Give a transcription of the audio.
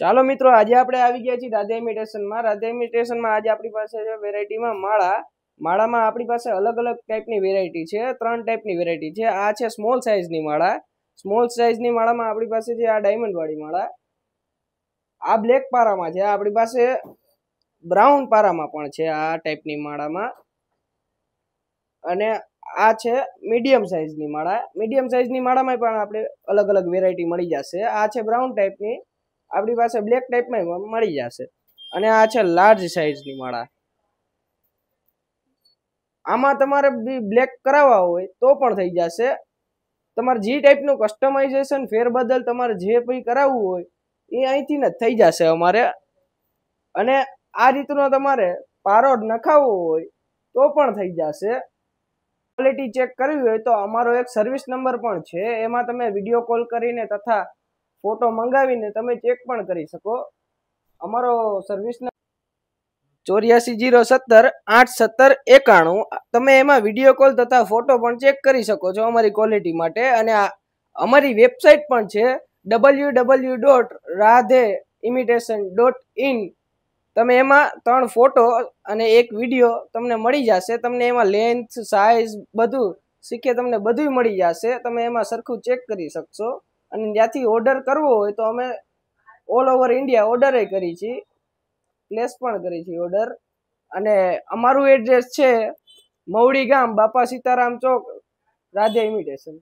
ચાલો મિત્રો આજે આપણે આવી ગયા છીએ રાધે ઇમિટેશનમાં રાધે ઇમિટેશનમાં આજે આપણી પાસે છે વેરાયટીમાં માળા માળામાં આપણી પાસે અલગ અલગ ટાઈપની વેરાયટી છે ત્રણ ટાઈપની વેરાયટી છે આ છે સ્મોલ સાઇઝની માળા સ્મોલ સાઇઝની માળામાં આપણી પાસે છે આ ડાયમંડવાળી માળા આ બ્લેક પારામાં છે આપણી પાસે બ્રાઉન પારામાં પણ છે આ ટાઈપની માળામાં અને આ છે મીડિયમ સાઇઝની માળા મીડિયમ સાઇઝની માળામાં પણ આપણે અલગ અલગ વેરાયટી મળી જશે આ છે બ્રાઉન ટાઈપની આપણી પાસે બ્લેક ટાઈપમાં મળી જશે અને આ છે લાર્જ સાઇઝની માળા આમાં તમારે બ્લેક કરાવવા હોય તો પણ થઈ જશે તમારે જે ટાઈપનું કસ્ટમાઇઝેશન ફેરબદલ તમારે જે કંઈ કરાવવું હોય એ અહીંથી જ થઈ જશે અમારે અને આ રીતનો તમારે પારોડ નખાવવો હોય તો પણ થઈ જશે ક્વોલિટી ચેક કરવી હોય તો અમારો એક સર્વિસ નંબર પણ છે એમાં તમે વિડીયો કોલ કરીને તથા ફોટો મંગાવીને તમે ચેક પણ કરી શકો અમારો સર્વિસના ચોર્યાસી જીરો સત્તર આઠ સત્તર એકાણું તમે એમાં વિડીયો કોલ તથા ફોટો પણ ચેક કરી શકો છો અમારી ક્વોલિટી માટે અને અમારી વેબસાઇટ પણ છે W W dot Radhe imitation dot in તમે એમાં ત્રણ ફોટો અને એક વિડીયો તમને મળી જશે તમને એમાં લેન્થ સાઇઝ બધું શીખે તમને બધું મળી જશે તમે એમાં સરખું ચેક કરી શકશો અને ત્યાંથી ઓર્ડર કરવો હોય તો અમે ઓલ ઓવર ઇન્ડિયા ઓર્ડરે કરી છીએ પ્લેસ પણ કરી છીએ ઓર્ડર અને અમારું એડ્રેસ છે મવડી ગામ બાપા સીતારામ ચોક રાધે ઇમિટેશન